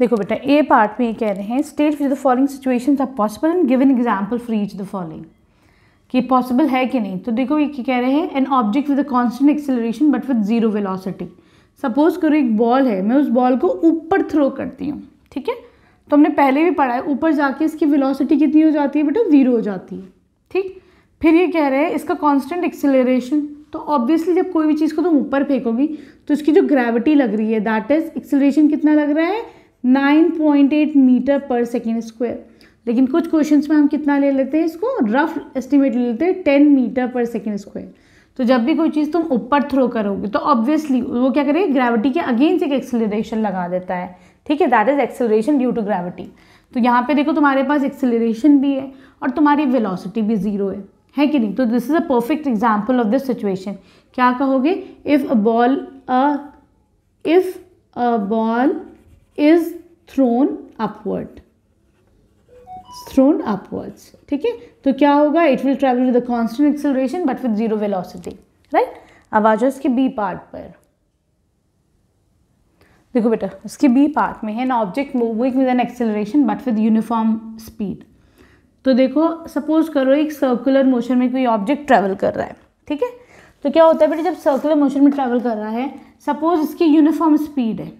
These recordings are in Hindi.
देखो बेटा ए पार्ट में ये कह रहे हैं state which the following situation are possible and give an example for each the following कि पॉसिबल है कि नहीं तो देखो ये कह रहे हैं an object with a constant acceleration but with zero velocity suppose करो एक बॉल है मैं उस बॉल को ऊपर थ्रो करती हूँ ठीक है तो हमने पहले भी पढ़ा है ऊपर जाके इसकी वेलोसिटी कितनी हो जाती है बेटा ज़ीरो हो जाती है ठीक फिर ये कह रहे हैं इसका कॉन्स्टेंट एक्सेलरेशन तो ऑब्वियसली जब कोई भी चीज़ को तुम ऊपर फेंकोगी तो इसकी जो ग्रेविटी लग रही है दैट इज़ एक्सेलरेशन कितना लग रहा है 9.8 मीटर पर सेकेंड स्क्वायर लेकिन कुछ क्वेश्चन में हम कितना ले लेते हैं इसको रफ एस्टिमेट ले लेते हैं ten metre per second square तो जब भी कोई चीज़ तुम ऊपर थ्रो करोगे तो ऑब्वियसली वो क्या करेगा ग्रेविटी के अगेंस्ट एक एक्सेलरेशन लगा देता है ठीक है that is acceleration due to gravity तो यहाँ पे देखो तुम्हारे पास एक्सेलरेशन भी है और तुम्हारी वेलोसिटी भी ज़ीरो है है कि नहीं तो this is a perfect example of this situation क्या कहोगे if a ball a if a ball is thrown upward thrown upwards ठीक है तो क्या होगा it will travel with constant acceleration but with zero velocity right अब आ जाओ इसके बी पार्ट पर देखो बेटा उसके बी पार्ट में है ना object moving with an acceleration but with uniform speed तो देखो सपोज करो एक सर्कुलर मोशन में कोई ऑब्जेक्ट ट्रैवल कर रहा है ठीक है तो क्या होता है बेटा जब सर्कुलर मोशन में ट्रैवल कर रहा है सपोज इसकी यूनिफॉर्म स्पीड है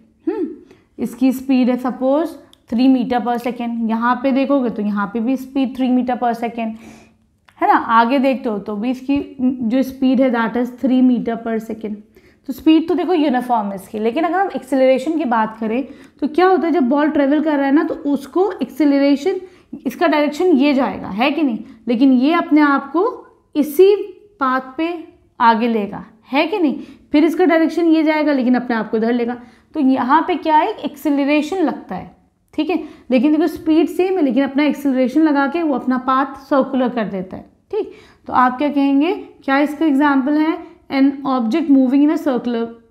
इसकी स्पीड है suppose three metre per second यहाँ पे देखोगे तो यहाँ पे भी speed three metre per second है ना आगे देखते हो तो भी इसकी जो स्पीड है that is three metre per second तो स्पीड तो देखो यूनिफॉर्म है इसकी लेकिन अगर हम एक्सेलरेशन की बात करें तो क्या होता है जब बॉल ट्रेवल कर रहा है ना तो उसको एक्सेलरेशन इसका डायरेक्शन ये जाएगा है कि नहीं लेकिन ये अपने आप को इसी पाथ पे आगे लेगा है कि नहीं फिर इसका डायरेक्शन ये जाएगा लेकिन अपने आप को इधर लेगा तो यहाँ पे क्या है एक्सिलेशन लगता है ठीक है लेकिन देखो स्पीड सेम है लेकिन अपना एक्सिलेशन लगा के वो अपना पाथ सर्कुलर कर देता है ठीक तो आप क्या कहेंगे क्या इसका एग्जाम्पल है an object moving in a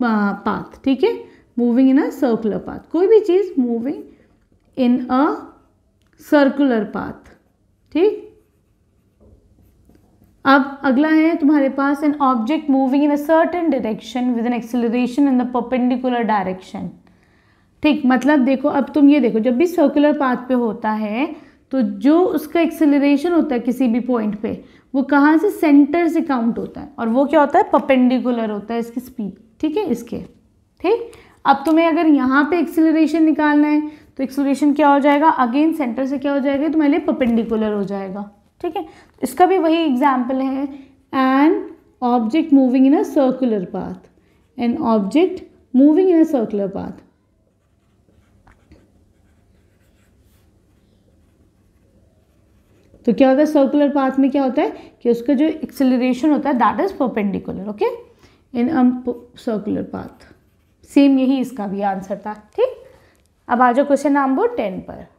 circular path ठीक है moving in a circular path कोई भी चीज़ moving in a circular path ठीक अब अगला है तुम्हारे पास an object moving in a certain direction with an acceleration in the perpendicular direction ठीक मतलब देखो अब तुम ये देखो जब भी सर्कुलर पाथ पे होता है तो जो उसका एक्सेलरेशन होता है किसी भी पॉइंट पे वो कहाँ से सेंटर से काउंट होता है और वो क्या होता है पपेंडिकुलर होता है इसकी स्पीड ठीक है इसके ठीक अब तुम्हें अगर यहाँ पे एक्सेलरेशन निकालना है तो एक्सेलरेशन क्या हो जाएगा अगेन सेंटर से क्या हो जाएगा तुम्हारे लिए पपेंडिकुलर हो जाएगा ठीक है इसका भी वही एग्जाम्पल है an object moving in a circular path an object moving in a circular path तो क्या होता है सर्कुलर पाथ में क्या होता है कि उसका जो एक्सेलरेशन होता है that is perpendicular okay in um circular path same यही इसका भी आंसर था ठीक अब आ जाओ क्वेश्चन नंबर टेन पर